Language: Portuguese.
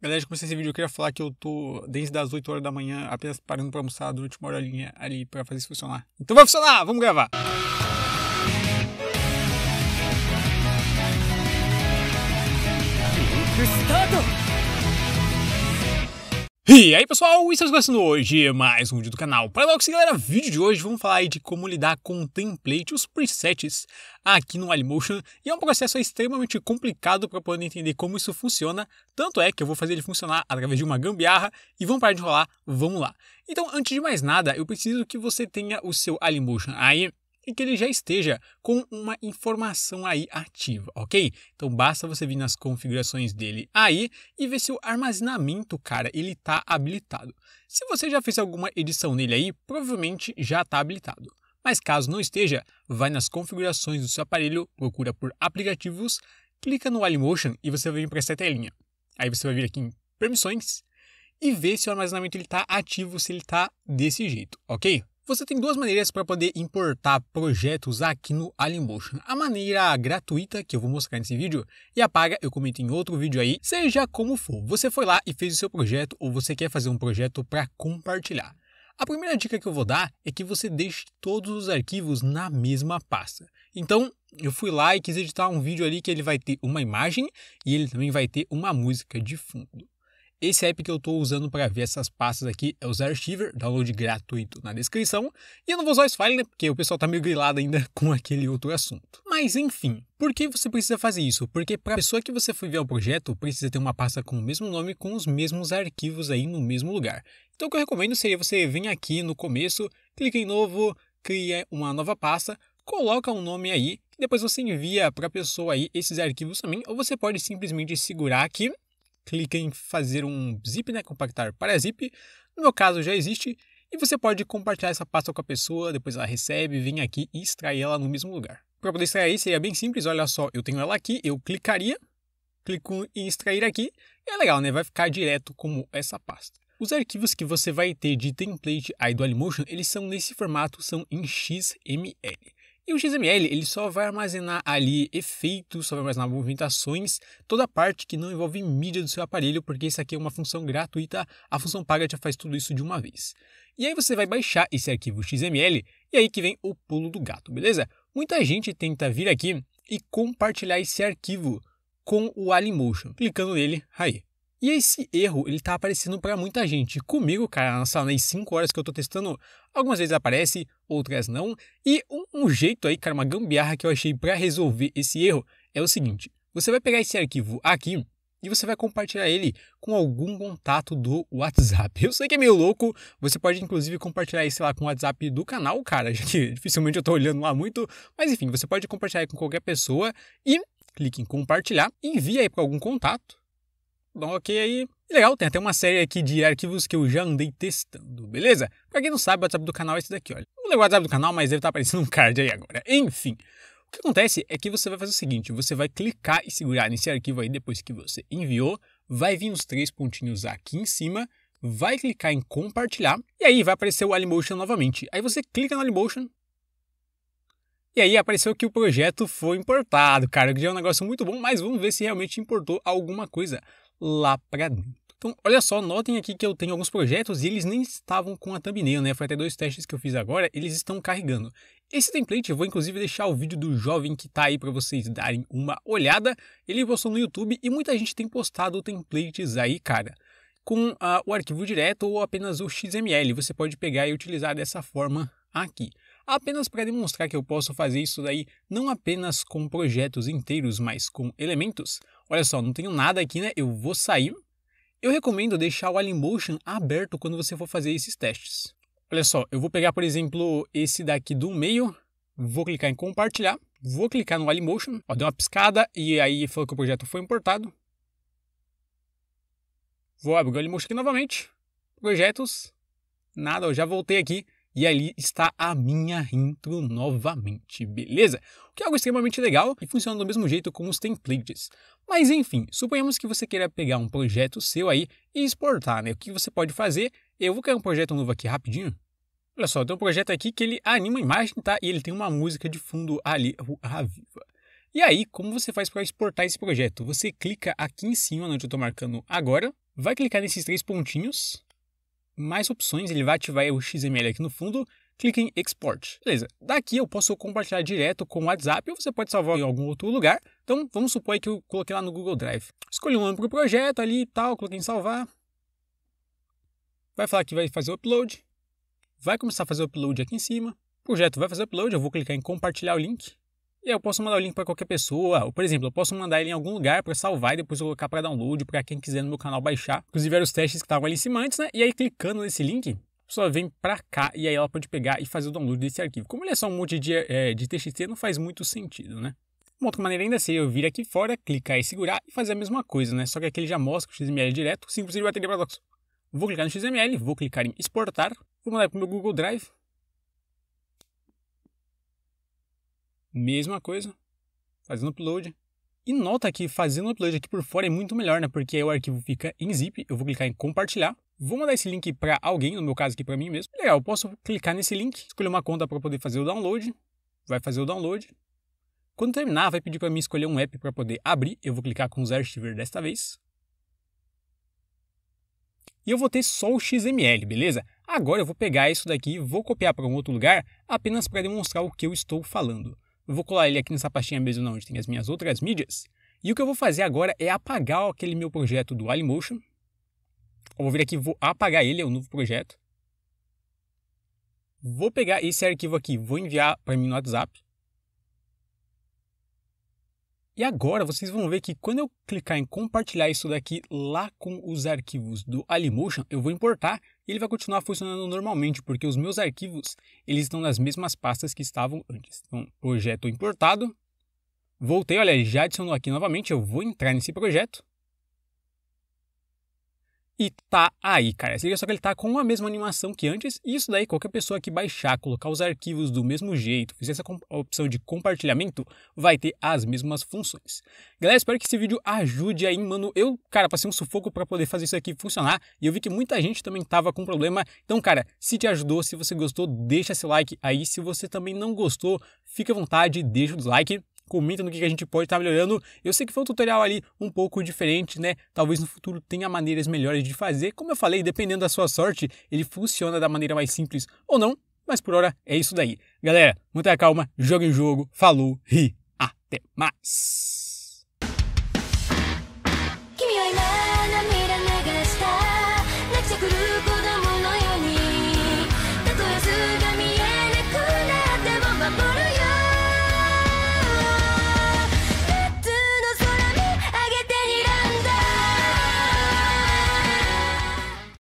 Galera, comecei esse vídeo, eu queria falar que eu tô desde as 8 horas da manhã apenas parando pra almoçar durante uma horinha ali pra fazer isso funcionar. Então vai funcionar, vamos gravar! Link uhum. E aí pessoal, é estamos começando hoje mais um vídeo do canal Paradox. Galera, vídeo de hoje vamos falar de como lidar com o template, os presets aqui no Alimotion E é um processo extremamente complicado para poder entender como isso funciona. Tanto é que eu vou fazer ele funcionar através de uma gambiarra e vamos parar de enrolar, vamos lá. Então, antes de mais nada, eu preciso que você tenha o seu Alimotion aí que ele já esteja com uma informação aí ativa, ok? Então basta você vir nas configurações dele aí e ver se o armazenamento, cara, ele está habilitado. Se você já fez alguma edição nele aí, provavelmente já está habilitado. Mas caso não esteja, vai nas configurações do seu aparelho, procura por aplicativos, clica no Alimotion e você vai vir para essa telinha. Aí você vai vir aqui em permissões e ver se o armazenamento está ativo, se ele está desse jeito, ok? Você tem duas maneiras para poder importar projetos aqui no Alien A maneira gratuita, que eu vou mostrar nesse vídeo, e a paga, eu comento em outro vídeo aí, seja como for. Você foi lá e fez o seu projeto ou você quer fazer um projeto para compartilhar. A primeira dica que eu vou dar é que você deixe todos os arquivos na mesma pasta. Então, eu fui lá e quis editar um vídeo ali que ele vai ter uma imagem e ele também vai ter uma música de fundo. Esse app que eu estou usando para ver essas pastas aqui é o Zarshiver, download gratuito na descrição. E eu não vou usar o Sfile, né? Porque o pessoal está meio grilado ainda com aquele outro assunto. Mas enfim, por que você precisa fazer isso? Porque para a pessoa que você for ver o projeto, precisa ter uma pasta com o mesmo nome com os mesmos arquivos aí no mesmo lugar. Então o que eu recomendo seria você vir aqui no começo, clica em novo, cria uma nova pasta, coloca um nome aí, depois você envia para a pessoa aí esses arquivos também, ou você pode simplesmente segurar aqui clica em fazer um zip, né, compactar para zip. No meu caso já existe e você pode compartilhar essa pasta com a pessoa, depois ela recebe, vem aqui e extrai ela no mesmo lugar. Para poder extrair seria bem simples, olha só, eu tenho ela aqui, eu clicaria, clico em extrair aqui, é legal, né? Vai ficar direto como essa pasta. Os arquivos que você vai ter de template aí do Alimotion, eles são nesse formato, são em XML. E o XML ele só vai armazenar ali efeitos, só vai armazenar movimentações, toda a parte que não envolve mídia do seu aparelho, porque isso aqui é uma função gratuita, a função paga já faz tudo isso de uma vez. E aí você vai baixar esse arquivo XML e aí que vem o pulo do gato, beleza? Muita gente tenta vir aqui e compartilhar esse arquivo com o Alimotion, clicando nele aí. E esse erro, ele tá aparecendo para muita gente. Comigo, cara, nessa nas 5 horas que eu tô testando, algumas vezes aparece, outras não. E um, um jeito aí, cara, uma gambiarra que eu achei para resolver esse erro é o seguinte: você vai pegar esse arquivo aqui e você vai compartilhar ele com algum contato do WhatsApp. Eu sei que é meio louco, você pode inclusive compartilhar isso lá com o WhatsApp do canal, cara, já que dificilmente eu tô olhando lá muito, mas enfim, você pode compartilhar com qualquer pessoa e clique em compartilhar, envia aí para algum contato dá um ok aí. legal, tem até uma série aqui de arquivos que eu já andei testando, beleza? Pra quem não sabe, o WhatsApp do canal é esse daqui, olha. Não lembro o WhatsApp do canal, mas ele tá aparecendo um card aí agora. Enfim, o que acontece é que você vai fazer o seguinte, você vai clicar e segurar nesse arquivo aí depois que você enviou, vai vir os três pontinhos aqui em cima, vai clicar em compartilhar, e aí vai aparecer o Alimotion novamente. Aí você clica no Alimotion, e aí apareceu que o projeto foi importado, cara, que já é um negócio muito bom, mas vamos ver se realmente importou alguma coisa lá para dentro. Então, olha só, notem aqui que eu tenho alguns projetos e eles nem estavam com a thumbnail, né? Foi até dois testes que eu fiz agora, eles estão carregando. Esse template eu vou inclusive deixar o vídeo do jovem que tá aí para vocês darem uma olhada. Ele postou no YouTube e muita gente tem postado templates aí, cara. Com ah, o arquivo direto ou apenas o XML, você pode pegar e utilizar dessa forma aqui. Apenas para demonstrar que eu posso fazer isso daí não apenas com projetos inteiros, mas com elementos, olha só, não tenho nada aqui, né? Eu vou sair. Eu recomendo deixar o Alimotion aberto quando você for fazer esses testes. Olha só, eu vou pegar, por exemplo, esse daqui do meio, vou clicar em compartilhar, vou clicar no Alimotion, ó, deu uma piscada e aí falou que o projeto foi importado. Vou abrir o Alimotion aqui novamente, projetos, nada, eu já voltei aqui. E ali está a minha intro novamente, beleza? O que é algo extremamente legal e funciona do mesmo jeito com os templates. Mas enfim, suponhamos que você queira pegar um projeto seu aí e exportar, né? O que você pode fazer? Eu vou criar um projeto novo aqui rapidinho. Olha só, tem um projeto aqui que ele anima a imagem, tá? E ele tem uma música de fundo ali, viva. E aí, como você faz para exportar esse projeto? Você clica aqui em cima, onde eu estou marcando agora, vai clicar nesses três pontinhos, mais opções, ele vai ativar o XML aqui no fundo, clique em Export. Beleza, daqui eu posso compartilhar direto com o WhatsApp ou você pode salvar em algum outro lugar. Então vamos supor que eu coloquei lá no Google Drive. Escolhi um nome para o projeto ali e tal, clique em salvar. Vai falar que vai fazer o upload. Vai começar a fazer o upload aqui em cima. O projeto vai fazer o upload, eu vou clicar em compartilhar o link. E eu posso mandar o link para qualquer pessoa, ou por exemplo, eu posso mandar ele em algum lugar para salvar e depois colocar para download para quem quiser no meu canal baixar. Inclusive eram os testes que estavam ali em cima antes, né? E aí clicando nesse link, a pessoa vem para cá e aí ela pode pegar e fazer o download desse arquivo. Como ele é só um monte de, é, de TXT, não faz muito sentido, né? Uma outra maneira ainda é seria eu vir aqui fora, clicar e segurar e fazer a mesma coisa, né? Só que aqui ele já mostra o XML direto, simples inclusive vai para paradoxo. Vou clicar no XML, vou clicar em exportar, vou mandar para o meu Google Drive, Mesma coisa, fazendo upload. E nota que fazendo upload aqui por fora é muito melhor, né? Porque aí o arquivo fica em zip, eu vou clicar em compartilhar. Vou mandar esse link para alguém, no meu caso aqui para mim mesmo. Legal, eu posso clicar nesse link, escolher uma conta para poder fazer o download, vai fazer o download. Quando terminar, vai pedir para mim escolher um app para poder abrir. Eu vou clicar com o Zerstiver desta vez. E eu vou ter só o XML, beleza? Agora eu vou pegar isso daqui, vou copiar para um outro lugar, apenas para demonstrar o que eu estou falando. Eu vou colar ele aqui nessa pastinha mesmo não, onde tem as minhas outras mídias. E o que eu vou fazer agora é apagar aquele meu projeto do Alimotion. Eu vou vir aqui, vou apagar ele, é um novo projeto. Vou pegar esse arquivo aqui, vou enviar para mim no WhatsApp. E agora vocês vão ver que quando eu clicar em compartilhar isso daqui lá com os arquivos do Alimotion, eu vou importar e ele vai continuar funcionando normalmente, porque os meus arquivos eles estão nas mesmas pastas que estavam antes. Então, projeto importado. Voltei, olha, já adicionou aqui novamente, eu vou entrar nesse projeto. E tá aí, cara. Se liga só que ele tá com a mesma animação que antes. E isso daí, qualquer pessoa que baixar, colocar os arquivos do mesmo jeito, fizer essa opção de compartilhamento, vai ter as mesmas funções. Galera, espero que esse vídeo ajude aí, mano. Eu, cara, passei um sufoco para poder fazer isso aqui funcionar. E eu vi que muita gente também tava com problema. Então, cara, se te ajudou, se você gostou, deixa seu like aí. Se você também não gostou, fica à vontade, deixa o dislike comenta no que a gente pode estar tá melhorando. Eu sei que foi um tutorial ali um pouco diferente, né? Talvez no futuro tenha maneiras melhores de fazer. Como eu falei, dependendo da sua sorte, ele funciona da maneira mais simples ou não. Mas por hora é isso daí. Galera, muita calma, joga em jogo, falou, ri, até mais!